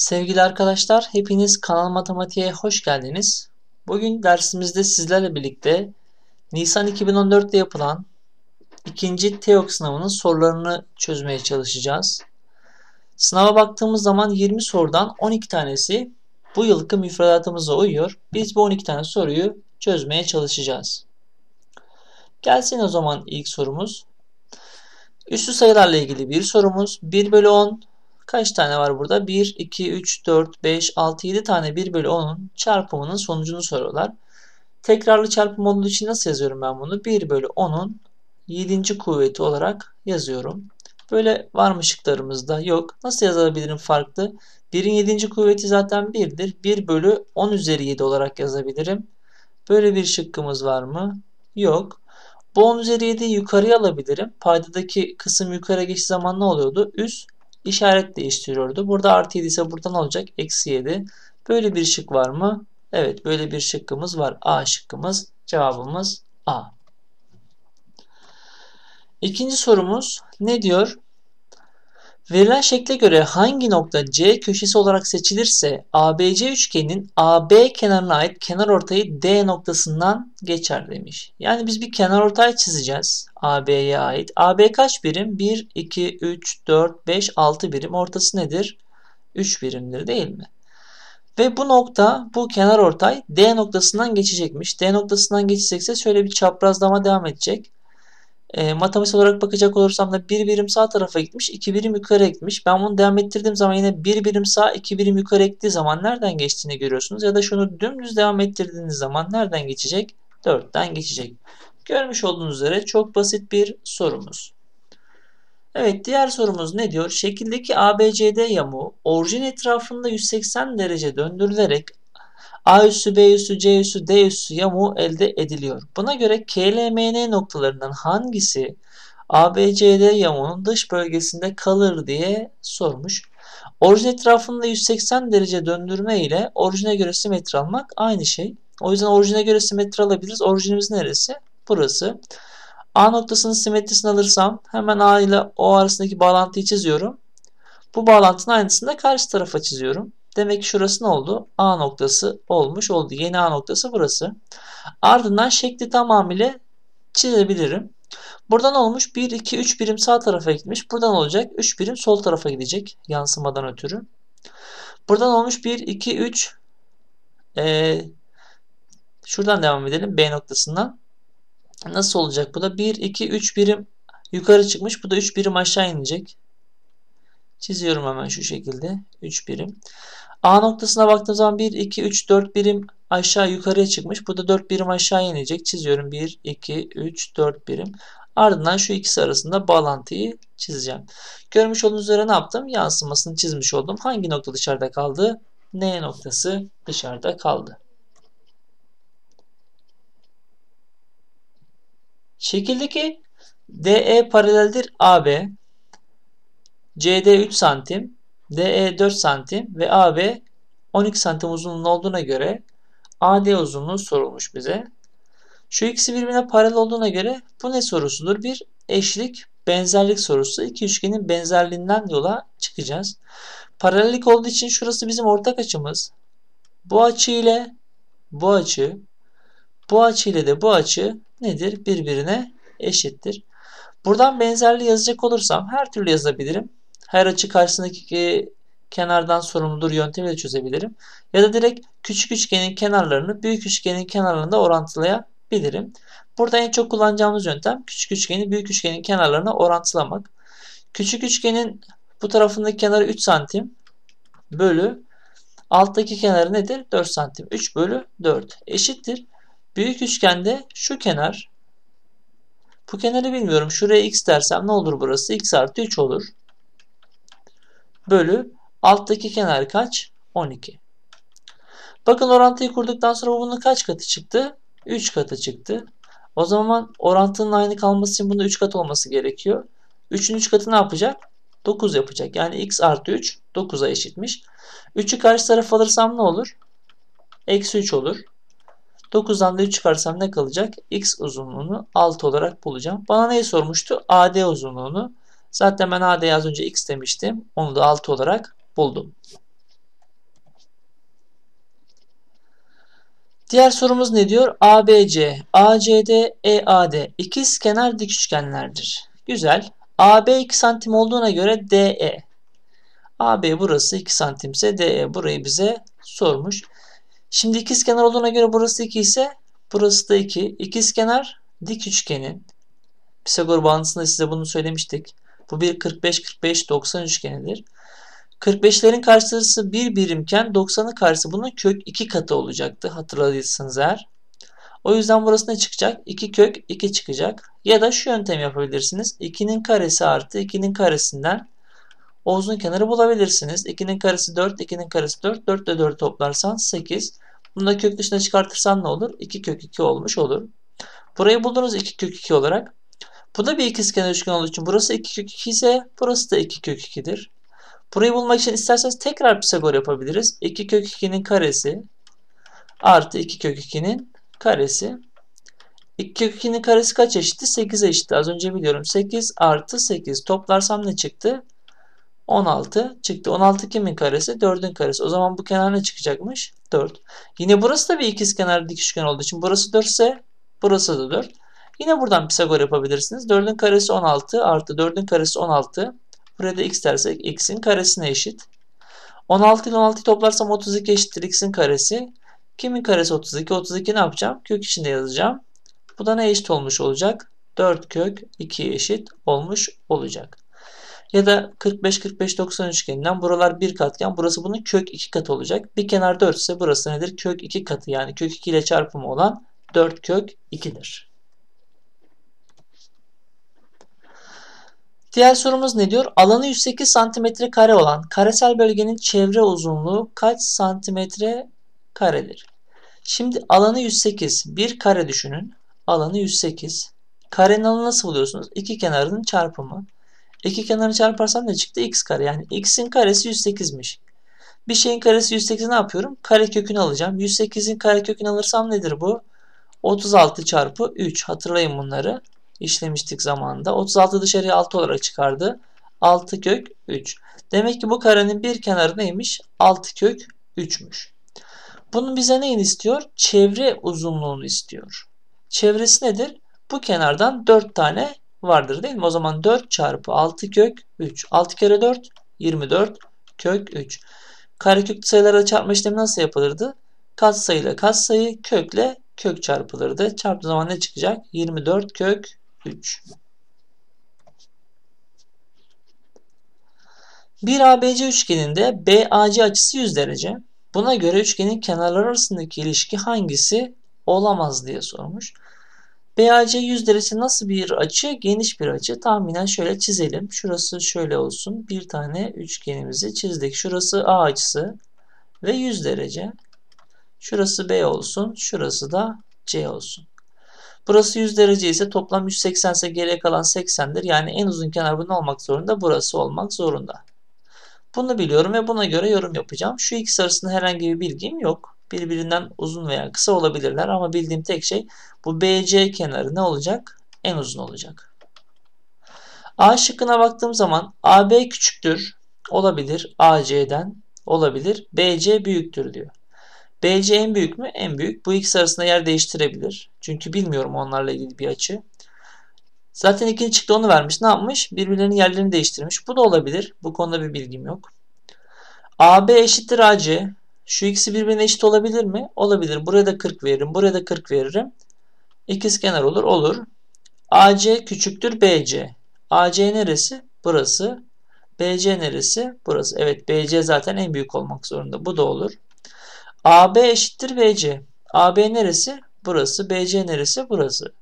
Sevgili arkadaşlar, hepiniz Kanal Matematiğe hoş geldiniz. Bugün dersimizde sizlerle birlikte Nisan 2014'te yapılan ikinci TEOK sınavının sorularını çözmeye çalışacağız. Sınava baktığımız zaman 20 sorudan 12 tanesi bu yılki müfredatımıza uyuyor. Biz bu 12 tane soruyu çözmeye çalışacağız. Gelsin o zaman ilk sorumuz. Üslü sayılarla ilgili bir sorumuz. 1 bölü 10, Kaç tane var burada? 1, 2, 3, 4, 5, 6, 7 tane 1 bölü 10'un çarpımının sonucunu soruyorlar. Tekrarlı çarpım olduğu için nasıl yazıyorum ben bunu? 1 bölü 10'un 7. kuvveti olarak yazıyorum. Böyle var mı şıklarımızda? Yok. Nasıl yazabilirim farklı? 1'in 7. kuvveti zaten 1'dir. 1 bölü 10 üzeri 7 olarak yazabilirim. Böyle bir şıkkımız var mı? Yok. Bu 10 üzeri 7'yi yukarıya alabilirim. Paydadaki kısım yukarı geçtiği zaman ne oluyordu? Üst işaret değiştiriyordu. Burada artı 7 ise buradan olacak eksi 7. Böyle bir şık var mı? Evet böyle bir şıkkımız var. A şıkkımız cevabımız A. İkinci sorumuz ne diyor? Verilen şekle göre hangi nokta C köşesi olarak seçilirse ABC üçgeninin AB kenarına ait kenar ortayı D noktasından geçer demiş. Yani biz bir kenar ortay çizeceğiz AB'ye ait. AB kaç birim? 1, 2, 3, 4, 5, 6 birim. Ortası nedir? 3 birimdir değil mi? Ve bu nokta bu kenar ortay D noktasından geçecekmiş. D noktasından geçecekse şöyle bir çaprazlama devam edecek. E, ee, matematiksel olarak bakacak olursam da bir birim sağ tarafa gitmiş, iki birim yukarı gitmiş. Ben bunu devam ettirdiğim zaman yine bir birim sağ, iki birim yukarı gittiği zaman nereden geçtiğini görüyorsunuz. Ya da şunu dümdüz devam ettirdiğiniz zaman nereden geçecek? 4'ten geçecek. Görmüş olduğunuz üzere çok basit bir sorumuz. Evet diğer sorumuz ne diyor? Şekildeki ABCD yamuğu orijin etrafında 180 derece döndürülerek A üssü, B üssü, C üssü, D üssü yamuğu elde ediliyor. Buna göre KLMN noktalarından hangisi ABCD yamuğunun dış bölgesinde kalır diye sormuş. Orijin etrafında 180 derece döndürme ile orijine göre simetri almak aynı şey. O yüzden orijine göre simetri alabiliriz. Orijinimiz neresi? Burası. A noktasının simetrisini alırsam hemen A ile O arasındaki bağlantıyı çiziyorum. Bu bağlantının aynısını da karşı tarafa çiziyorum. Demek ki şurası ne oldu? A noktası olmuş oldu. Yeni A noktası burası. Ardından şekli tamamıyla çizebilirim. Buradan olmuş 1, 2, 3 birim sağ tarafa gitmiş. Buradan olacak 3 birim sol tarafa gidecek yansımadan ötürü. Buradan olmuş 1, 2, 3 ee, şuradan devam edelim B noktasından. Nasıl olacak bu da? 1, 2, 3 birim yukarı çıkmış. Bu da 3 birim aşağı inecek. Çiziyorum hemen şu şekilde. 3 birim. A noktasına baktığım zaman 1, 2, 3, 4 birim aşağı yukarıya çıkmış. Burada 4 birim aşağı inecek. Çiziyorum 1, 2, 3, 4 birim. Ardından şu ikisi arasında bağlantıyı çizeceğim. Görmüş olduğunuz üzere ne yaptım? Yansımasını çizmiş oldum. Hangi nokta dışarıda kaldı? N noktası dışarıda kaldı. Şekildeki DE paraleldir AB. CD 3 santim. DE 4 santim ve AB 12 santim uzunluğunda olduğuna göre AD uzunluğu sorulmuş bize. Şu ikisi birbirine paralel olduğuna göre bu ne sorusudur? Bir eşlik benzerlik sorusu. İki üçgenin benzerliğinden yola çıkacağız. Paralellik olduğu için şurası bizim ortak açımız. Bu açı ile bu açı, bu açı ile de bu açı nedir? Birbirine eşittir. Buradan benzerliği yazacak olursam her türlü yazabilirim her açı karşısındaki e, kenardan sorumludur yöntemiyle çözebilirim. Ya da direkt küçük üçgenin kenarlarını büyük üçgenin kenarlarında orantılayabilirim. Burada en çok kullanacağımız yöntem küçük üçgeni büyük üçgenin kenarlarına orantılamak. Küçük üçgenin bu tarafındaki kenarı 3 santim bölü alttaki kenarı nedir? 4 santim. 3 bölü 4 eşittir. Büyük üçgende şu kenar bu kenarı bilmiyorum. Şuraya x dersem ne olur burası? x artı 3 olur bölü alttaki kenar kaç? 12. Bakın orantıyı kurduktan sonra bunun kaç katı çıktı? 3 katı çıktı. O zaman orantının aynı kalması için bunda 3 kat olması gerekiyor. 3'ün 3 katı ne yapacak? 9 yapacak. Yani x artı 3 9'a eşitmiş. 3'ü karşı tarafa alırsam ne olur? Eksi 3 olur. 9'dan da 3 çıkarsam ne kalacak? X uzunluğunu 6 olarak bulacağım. Bana neyi sormuştu? AD uzunluğunu Zaten ben AD'ye az önce x demiştim. Onu da 6 olarak buldum. Diğer sorumuz ne diyor? ABC, ACD, EAD ikiz kenar dik üçgenlerdir. Güzel. AB 2 santim olduğuna göre DE. AB burası 2 santimse DE burayı bize sormuş. Şimdi ikiz kenar olduğuna göre burası 2 ise burası da 2. İkiz kenar dik üçgenin Pisagor bağıntısında size bunu söylemiştik. Bu bir 45-45-90 üçgenidir. 45'lerin karşısı 1 birimken 90'ın karşısı bunun kök 2 katı olacaktı hatırladıysanız eğer. O yüzden burası ne çıkacak? 2 kök 2 çıkacak. Ya da şu yöntem yapabilirsiniz. 2'nin karesi artı 2'nin karesinden uzun kenarı bulabilirsiniz. 2'nin karesi 4, 2'nin karesi 4. 4 ile 4 toplarsan 8. Bunu da kök dışına çıkartırsan ne olur? 2 kök 2 olmuş olur. Burayı buldunuz 2 kök 2 olarak. Bu da bir ikizkenar üçgen olduğu için burası 2 kök 2 ise burası da 2 kök 2'dir. Burayı bulmak için isterseniz tekrar Pisagor yapabiliriz. 2 kök 2'nin karesi artı 2 kök 2'nin karesi. 2 kök 2'nin karesi kaç eşitti? 8'e eşitti. Az önce biliyorum. 8 artı 8. Toplarsam ne çıktı? 16 çıktı. 16 kimin karesi? 4'ün karesi. O zaman bu kenar ne çıkacakmış? 4. Yine burası da bir ikizkenar dik üçgen olduğu için burası 4 ise burası da 4. Yine buradan Pisagor yapabilirsiniz. 4'ün karesi 16 artı 4'ün karesi 16. Burada x dersek x'in karesine eşit. 16 ile 16'yı toplarsam 32 eşittir x'in karesi. Kimin karesi 32? 32 ne yapacağım? Kök içinde yazacağım. Bu da ne eşit olmuş olacak? 4 kök 2 eşit olmuş olacak. Ya da 45 45 90 üçgeninden buralar bir katken burası bunun kök 2 katı olacak. Bir kenar 4 ise burası nedir? Kök 2 katı yani kök 2 ile çarpımı olan 4 kök 2'dir. Diğer sorumuz ne diyor? Alanı 108 santimetre kare olan karesel bölgenin çevre uzunluğu kaç santimetre karedir? Şimdi alanı 108. Bir kare düşünün. Alanı 108. Karenin alanı nasıl buluyorsunuz? İki kenarının çarpımı. İki kenarını çarparsam ne çıktı? X kare. Yani x'in karesi 108'miş. Bir şeyin karesi 108 ne yapıyorum? Kare kökünü alacağım. 108'in kare kökünü alırsam nedir bu? 36 çarpı 3. Hatırlayın bunları işlemiştik zamanında. 36 dışarıya 6 olarak çıkardı. 6 kök 3. Demek ki bu karenin bir kenarı neymiş? 6 kök 3'müş. Bunun bize neyini istiyor? Çevre uzunluğunu istiyor. Çevresi nedir? Bu kenardan 4 tane vardır değil mi? O zaman 4 çarpı 6 kök 3. 6 kere 4 24 kök 3. Karekök sayılara çarpma işlemi nasıl yapılırdı? Katsayı ile katsayı, kökle kök çarpılırdı. Çarptığı zaman ne çıkacak? 24 kök 3. Bir ABC üçgeninde BAC açısı 100 derece. Buna göre üçgenin kenarları arasındaki ilişki hangisi olamaz diye sormuş. BAC 100 derece nasıl bir açı? Geniş bir açı. Tahminen şöyle çizelim. Şurası şöyle olsun. Bir tane üçgenimizi çizdik. Şurası A açısı ve 100 derece. Şurası B olsun. Şurası da C olsun. Burası 100 derece ise toplam 180 ise geriye kalan 80'dir. Yani en uzun kenar bu olmak zorunda? Burası olmak zorunda. Bunu biliyorum ve buna göre yorum yapacağım. Şu ikisi arasında herhangi bir bilgim yok. Birbirinden uzun veya kısa olabilirler ama bildiğim tek şey bu BC kenarı ne olacak? En uzun olacak. A şıkkına baktığım zaman AB küçüktür olabilir AC'den olabilir BC büyüktür diyor. BC en büyük mü? En büyük. Bu ikisi arasında yer değiştirebilir. Çünkü bilmiyorum onlarla ilgili bir açı. Zaten ikinci çıktı onu vermiş. Ne yapmış? Birbirlerinin yerlerini değiştirmiş. Bu da olabilir. Bu konuda bir bilgim yok. AB eşittir AC. Şu ikisi birbirine eşit olabilir mi? Olabilir. Buraya da 40 veririm. Buraya da 40 veririm. İkiz kenar olur. Olur. AC küçüktür BC. AC neresi? Burası. BC neresi? Burası. Evet BC zaten en büyük olmak zorunda. Bu da olur. AB eşittir BC. AB neresi? Burası. BC neresi? Burası.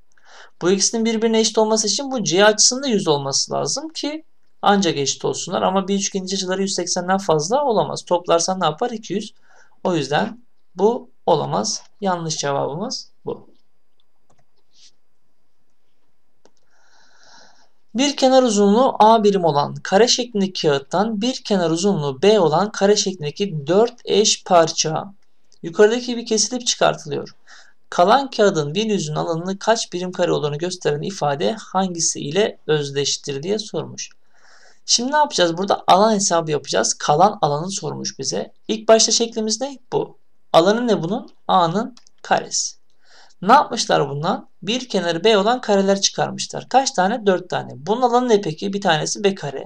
Bu ikisinin birbirine eşit olması için bu C açısının da 100 olması lazım ki ancak eşit olsunlar. Ama bir üçgenin açıları 180'den fazla olamaz. Toplarsan ne yapar? 200. O yüzden bu olamaz. Yanlış cevabımız bu. Bir kenar uzunluğu A birim olan kare şeklindeki kağıttan bir kenar uzunluğu B olan kare şeklindeki 4 eş parça yukarıdaki gibi kesilip çıkartılıyor. Kalan kağıdın bir alanını kaç birim kare olduğunu gösteren ifade hangisi ile özdeştir diye sormuş. Şimdi ne yapacağız? Burada alan hesabı yapacağız. Kalan alanı sormuş bize. İlk başta şeklimiz ne? Bu. Alanı ne bunun? A'nın karesi. Ne yapmışlar bundan? Bir kenarı B olan kareler çıkarmışlar. Kaç tane? 4 tane. Bunun alanı ne peki? Bir tanesi B kare.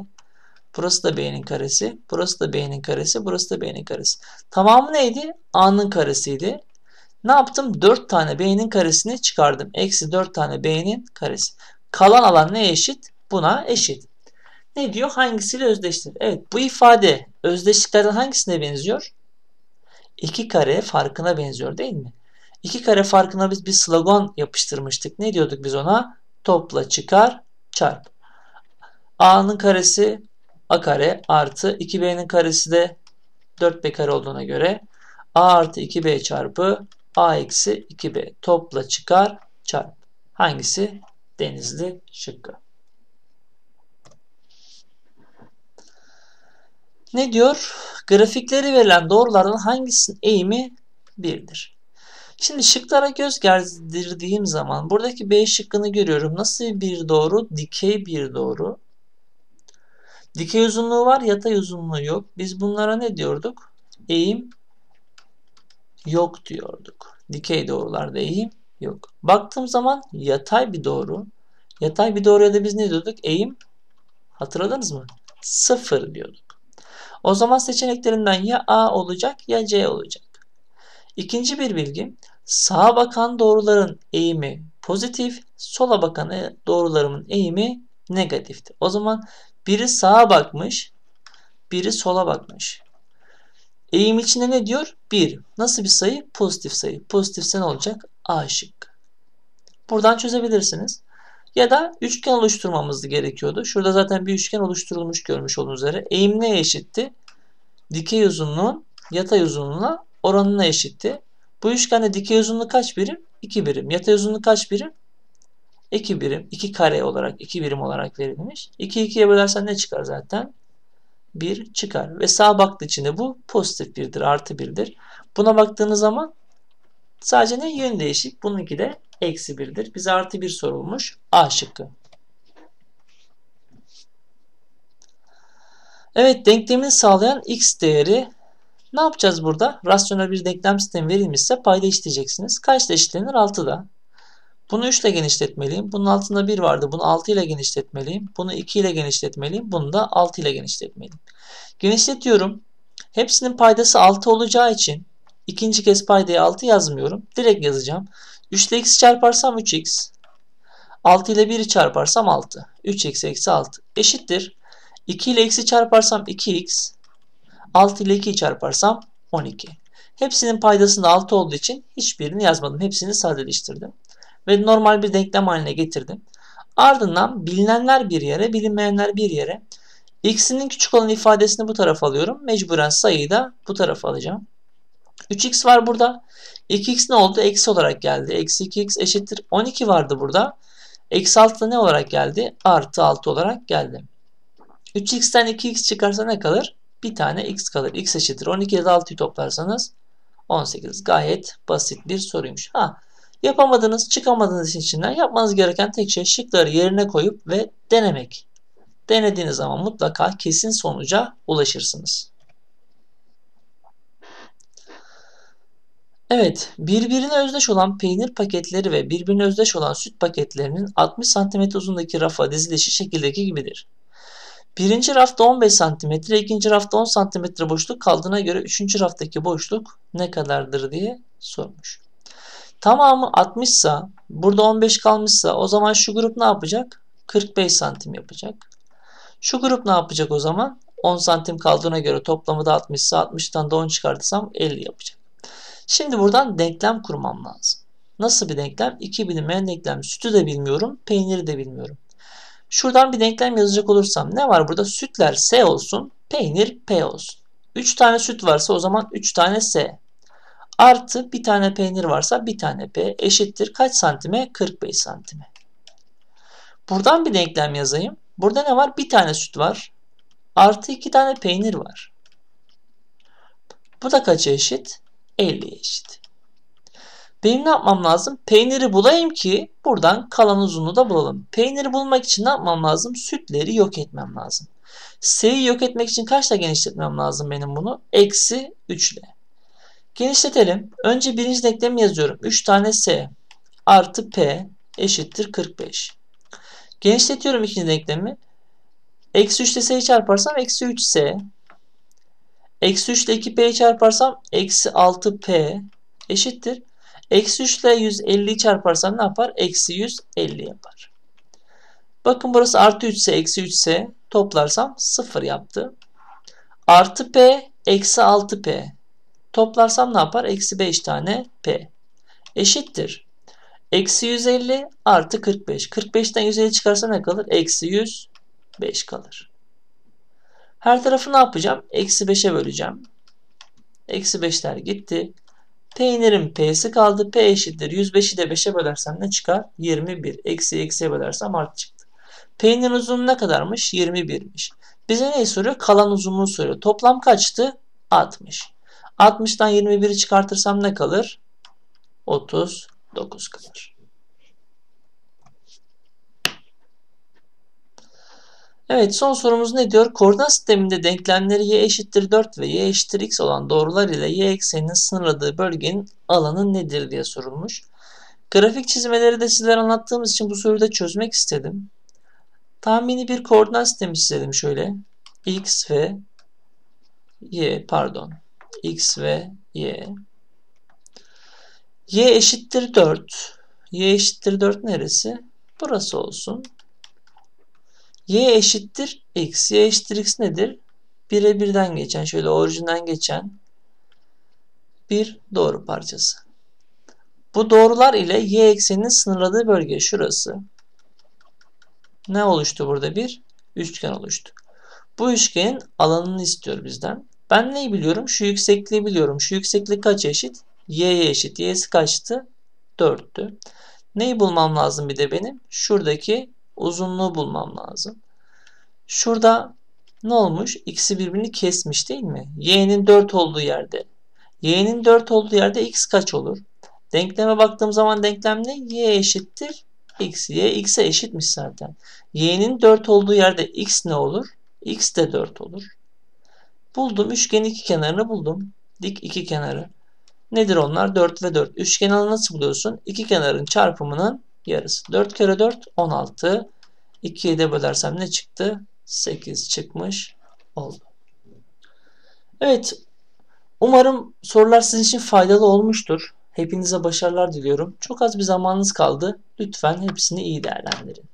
Burası da B'nin karesi. Burası da B'nin karesi. Burası da B'nin karesi. Tamamı neydi? A'nın karesiydi. Ne yaptım? 4 tane B'nin karesini çıkardım. Eksi 4 tane B'nin karesi. Kalan alan neye eşit? Buna eşit. Ne diyor? Hangisiyle özdeştir? Evet bu ifade özdeşliklerden hangisine benziyor? 2 kare farkına benziyor değil mi? 2 kare farkına biz bir slogan yapıştırmıştık. Ne diyorduk biz ona? Topla çıkar çarp. A'nın karesi a kare artı 2b'nin karesi de 4b kare olduğuna göre a artı 2b çarpı a eksi 2b topla çıkar çarp. Hangisi? Denizli şıkkı. Ne diyor? Grafikleri verilen doğruların hangisinin eğimi 1'dir? Şimdi şıklara göz gezdirdiğim zaman buradaki B şıkkını görüyorum. Nasıl bir doğru? Dikey bir doğru. Dikey uzunluğu var, yatay uzunluğu yok. Biz bunlara ne diyorduk? Eğim yok diyorduk. Dikey doğrularda eğim yok. Baktığım zaman yatay bir doğru. Yatay bir doğruya da biz ne diyorduk? Eğim hatırladınız mı? Sıfır diyorduk. O zaman seçeneklerinden ya A olacak ya C olacak. İkinci bir bilgi. Sağa bakan doğruların eğimi pozitif, sola bakan e, doğrularımın eğimi negatifti. O zaman biri sağa bakmış. Biri sola bakmış. Eğim içinde ne diyor? 1. Nasıl bir sayı? Pozitif sayı. Pozitifse ne olacak? A şıkkı. Buradan çözebilirsiniz. Ya da üçgen oluşturmamız gerekiyordu. Şurada zaten bir üçgen oluşturulmuş görmüş olduğunuz üzere. Eğim neye eşitti? Dikey uzunluğun yatay uzunluğuna oranına eşitti. Bu üçgende dikey uzunluğu kaç birim? 2 birim. Yatay uzunluğu kaç birim? 2 birim, 2 kare olarak, 2 birim olarak verilmiş. 2'yi 2'ye bölersen ne çıkar zaten? 1 çıkar. Ve sağ baktığı için de bu pozitif 1'dir, artı 1'dir. Buna baktığınız zaman sadece ne? Yön değişik. Bununki de eksi 1'dir. Bize artı 1 sorulmuş. A şıkkı. Evet denklemini sağlayan x değeri ne yapacağız burada? Rasyonel bir denklem sistemi verilmişse payda eşitleyeceksiniz. Kaçta eşitlenir? 6'da. Bunu 3 ile genişletmeliyim. Bunun altında 1 vardı. Bunu 6 ile genişletmeliyim. Bunu 2 ile genişletmeliyim. Bunu da 6 ile genişletmeliyim. Genişletiyorum. Hepsinin paydası 6 olacağı için ikinci kez paydaya 6 yazmıyorum. Direkt yazacağım. 3 ile x çarparsam 3x. 6 ile 1'i çarparsam 6. 3x eksi 6 eşittir. 2 ile x'i çarparsam 2x. 6 ile 2'yi çarparsam 12. Hepsinin paydasında 6 olduğu için hiçbirini yazmadım. Hepsini sadeleştirdim ve normal bir denklem haline getirdim. Ardından bilinenler bir yere, bilinmeyenler bir yere. X'inin küçük olan ifadesini bu tarafa alıyorum. Mecburen sayıyı da bu tarafa alacağım. 3x var burada. 2x ne oldu? Eksi olarak geldi. Eksi 2x eşittir. 12 vardı burada. Eksi 6 ne olarak geldi? Artı 6 olarak geldi. 3x'ten 2x çıkarsa ne kalır? Bir tane x kalır. x eşittir. 12 ile 6'yı toplarsanız 18. Gayet basit bir soruymuş. Ha, Yapamadınız, çıkamadığınız içinden yapmanız gereken tek şey şıkları yerine koyup ve denemek. Denediğiniz zaman mutlaka kesin sonuca ulaşırsınız. Evet, birbirine özdeş olan peynir paketleri ve birbirine özdeş olan süt paketlerinin 60 cm uzundaki rafa dizilişi şekildeki gibidir. Birinci rafta 15 cm, ikinci rafta 10 cm boşluk kaldığına göre üçüncü raftaki boşluk ne kadardır diye sormuş. Tamamı 60 sa burada 15 kalmışsa o zaman şu grup ne yapacak? 45 santim yapacak. Şu grup ne yapacak o zaman? 10 santim kaldığına göre toplamı da 60 ise 60'tan da 10 çıkartırsam 50 yapacak. Şimdi buradan denklem kurmam lazım. Nasıl bir denklem? İki bilinmeyen denklem. Sütü de bilmiyorum, peyniri de bilmiyorum. Şuradan bir denklem yazacak olursam ne var burada? Sütler S olsun, peynir P olsun. 3 tane süt varsa o zaman 3 tane S. Artı bir tane peynir varsa bir tane P eşittir. Kaç santime? 45 santime. Buradan bir denklem yazayım. Burada ne var? Bir tane süt var. Artı iki tane peynir var. Bu da kaça eşit? 50'ye eşit. Benim ne yapmam lazım? Peyniri bulayım ki buradan kalan uzunluğu da bulalım. Peyniri bulmak için ne yapmam lazım? Sütleri yok etmem lazım. S'yi yok etmek için kaçla genişletmem lazım benim bunu? Eksi 3 ile. Genişletelim. Önce birinci denklemi yazıyorum. 3 tane S artı P eşittir 45. Genişletiyorum ikinci denklemi. Eksi 3 ile S'yi çarparsam eksi 3 S. Eksi 3 ile 2P'yi çarparsam eksi 6P eşittir. Eksi 3 ile 150'yi çarparsam ne yapar? Eksi 150 yapar. Bakın burası artı 3 ise eksi 3 ise toplarsam 0 yaptı. Artı P eksi 6P Toplarsam ne yapar? Eksi 5 tane P. Eşittir. Eksi 150 artı 45. 45'ten 150 çıkarsa ne kalır? Eksi 105 kalır. Her tarafı ne yapacağım? Eksi 5'e böleceğim. Eksi 5'ler gitti. Peynirin P'si kaldı. P eşittir. 105'i de 5'e bölersem ne çıkar? 21. Eksi eksiye bölersem artı çıktı. Peynirin uzunluğu ne kadarmış? 21'miş. Bize neyi soruyor? Kalan uzunluğu soruyor. Toplam kaçtı? 60. 60'tan 21'i çıkartırsam ne kalır? 39 kalır. Evet son sorumuz ne diyor? Koordinat sisteminde denklemleri y eşittir 4 ve y eşittir x olan doğrular ile y ekseninin sınırladığı bölgenin alanı nedir diye sorulmuş. Grafik çizmeleri de sizlere anlattığımız için bu soruyu da çözmek istedim. Tahmini bir koordinat sistemi çizelim şöyle. x ve y pardon x ve y. y eşittir 4. y eşittir 4 neresi? Burası olsun. y eşittir x. y eşittir x nedir? 1'e 1'den geçen, şöyle orijinden geçen bir doğru parçası. Bu doğrular ile y ekseninin sınırladığı bölge şurası. Ne oluştu burada? Bir üçgen oluştu. Bu üçgenin alanını istiyor bizden. Ben neyi biliyorum? Şu yüksekliği biliyorum. Şu yükseklik kaç eşit? Y'ye eşit. Y'si kaçtı? 4'tü. Neyi bulmam lazım bir de benim? Şuradaki uzunluğu bulmam lazım. Şurada ne olmuş? X'i birbirini kesmiş değil mi? Y'nin 4 olduğu yerde. Y'nin 4 olduğu yerde X kaç olur? Denkleme baktığım zaman denklem ne? Y eşittir X. Y X'e eşitmiş zaten. Y'nin 4 olduğu yerde X ne olur? X de 4 olur. Buldum. Üçgenin iki kenarını buldum. Dik iki kenarı. Nedir onlar? 4 ve 4. üçgeni nasıl buluyorsun? İki kenarın çarpımının yarısı. 4 kere 4 16. 2'ye de bölersem ne çıktı? 8 çıkmış oldu. Evet. Umarım sorular sizin için faydalı olmuştur. Hepinize başarılar diliyorum. Çok az bir zamanınız kaldı. Lütfen hepsini iyi değerlendirin.